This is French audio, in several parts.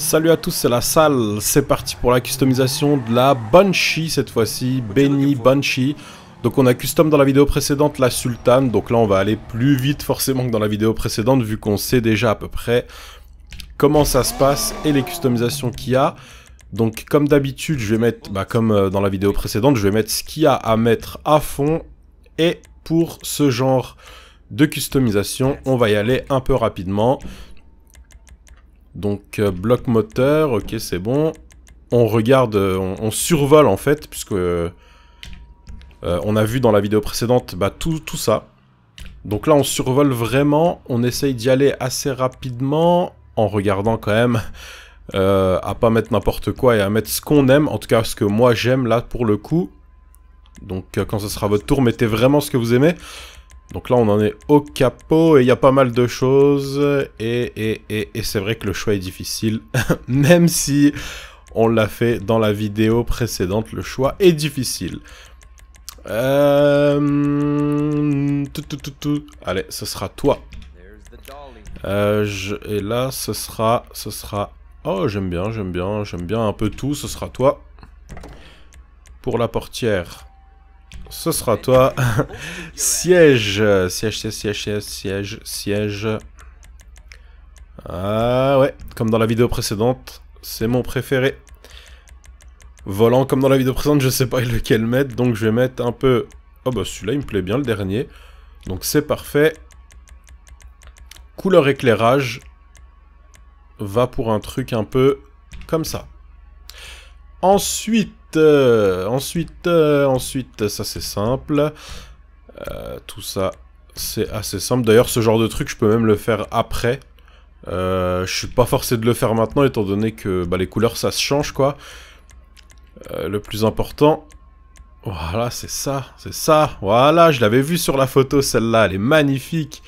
Salut à tous, c'est la salle, c'est parti pour la customisation de la Banshee cette fois-ci, Benny Banshee. Donc on a custom dans la vidéo précédente la Sultane, donc là on va aller plus vite forcément que dans la vidéo précédente vu qu'on sait déjà à peu près comment ça se passe et les customisations qu'il y a. Donc comme d'habitude, je vais mettre, bah, comme euh, dans la vidéo précédente, je vais mettre ce qu'il y a à mettre à fond et pour ce genre de customisation, on va y aller un peu rapidement. Donc euh, bloc moteur, ok c'est bon. On regarde, euh, on, survole en fait, puisque euh, on a vu dans la vidéo précédente bah, tout, ça. Donc là on survole vraiment, on essaye d'y aller assez rapidement, en regardant quand même à pas mettre n'importe quoi et à mettre ce qu'on aime, en tout cas ce que moi j'aime là pour le coup. Donc quand ce sera votre tour, mettez vraiment ce que vous aimez. Donc là, on en est au capot et il y a pas mal de choses. Et, et, et, c'est vrai que le choix est difficile, même si on l'a fait dans la vidéo précédente, le choix est difficile. Euh, Allez, ce sera toi. Euh, et là, ce sera... Ce sera... Oh, j'aime bien, j'aime bien, j'aime bien un peu tout, ce sera toi. Pour la portière. Ce sera toi. siège. Siège, siège, siège, siège, siège, Ah ouais, comme dans la vidéo précédente, c'est mon préféré. Volant, comme dans la vidéo précédente, je sais pas lequel mettre, donc je vais mettre un peu... Oh bah celui-là, il me plaît bien, le dernier. Donc c'est parfait. Couleur éclairage va pour un truc un peu comme ça. Ensuite, ensuite, euh, euh, ensuite, ça c'est simple. Euh, tout ça, c'est assez simple. D'ailleurs, ce genre de truc, je peux même le faire après. je suis pas forcé de le faire maintenant, étant donné que bah, les couleurs, ça se change, quoi. le plus important... Voilà, c'est ça, c'est ça. Voilà, je l'avais vu sur la photo, celle-là. Elle est magnifique.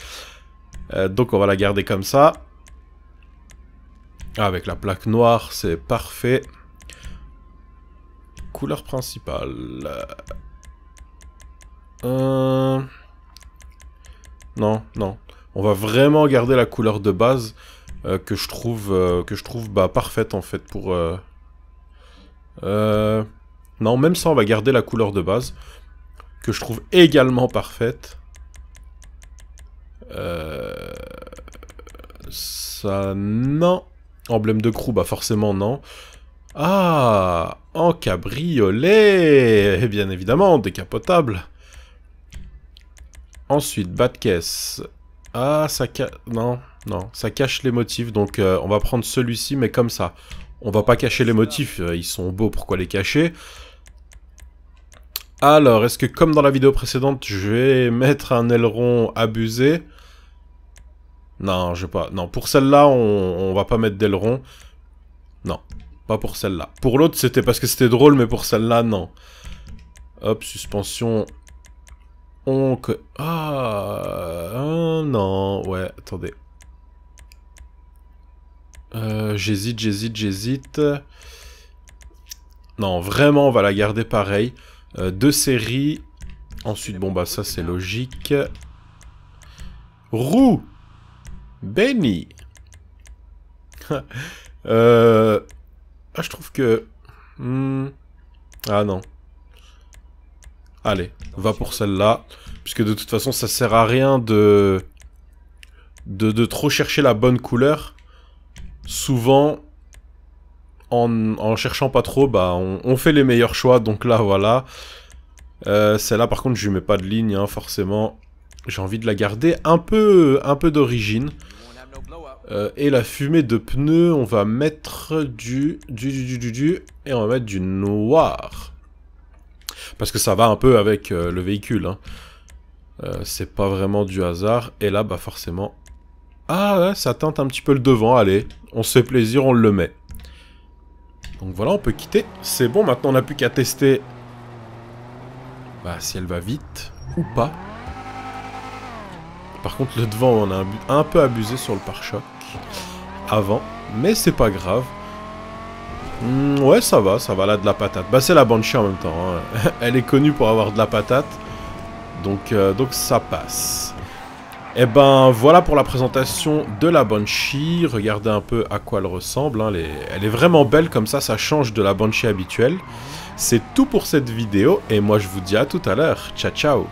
donc, on va la garder comme ça. Ah, avec la plaque noire, c'est parfait couleur principale. Euh, non, non. On va vraiment garder la couleur de base euh, que je trouve, euh, que je trouve bah, parfaite en fait pour... Non, même ça, on va garder la couleur de base que je trouve également parfaite. Ça, non. Emblème de crew, bah forcément non. Ah en cabriolet, bien évidemment, décapotable. Ensuite, bas de caisse. Ah, ça cache... Non, non, ça cache les motifs, donc euh, on va prendre celui-ci, mais comme ça. On va pas cacher les motifs, euh, ils sont beaux, pourquoi les cacher Alors, est-ce que comme dans la vidéo précédente, je vais mettre un aileron abusé Non, je vais pas... Non, pour celle-là, on, on va pas mettre d'aileron. Non, pas pour celle-là. Pour l'autre, c'était parce que c'était drôle, mais pour celle-là, non. Hop, suspension. On... Ah... non, ouais, attendez. Euh, j'hésite, j'hésite, j'hésite. Non, vraiment, on va la garder pareil. Euh, deux séries. Ensuite, bon, bah ça, c'est logique. Roux Benny euh, ah, je trouve que... Hmm. Ah non. Allez, va pour celle-là. Puisque de toute façon, ça sert à rien de... De, trop chercher la bonne couleur. Souvent, en, en cherchant pas trop, bah, on, fait les meilleurs choix. Donc là, voilà. Euh, celle-là, par contre, je lui mets pas de ligne, hein, forcément. J'ai envie de la garder un peu, un peu d'origine. Euh, et la fumée de pneus, on va mettre du, du, du, du, du, et on va mettre du noir. Parce que ça va un peu avec euh, le véhicule. Hein. Euh, c'est pas vraiment du hasard. Et là, bah forcément... Ah, ouais, ça teinte un petit peu le devant, allez. On se fait plaisir, on le met. Donc voilà, on peut quitter. C'est bon, maintenant on n'a plus qu'à tester... Bah, si elle va vite ou pas. Par contre, le devant, on a un peu abusé sur le pare-choc avant, mais c'est pas grave. Hmm, ouais, ça va, ça va, là, de la patate. Bah, c'est la Banshee en même temps. Hein. Elle est connue pour avoir de la patate, donc, euh, donc ça passe. Et eh ben, voilà pour la présentation de la Banshee. Regardez un peu à quoi elle ressemble. Hein. Elle, est... elle est vraiment belle comme ça, ça change de la Banshee habituelle. C'est tout pour cette vidéo, et moi, je vous dis à tout à l'heure. Ciao, ciao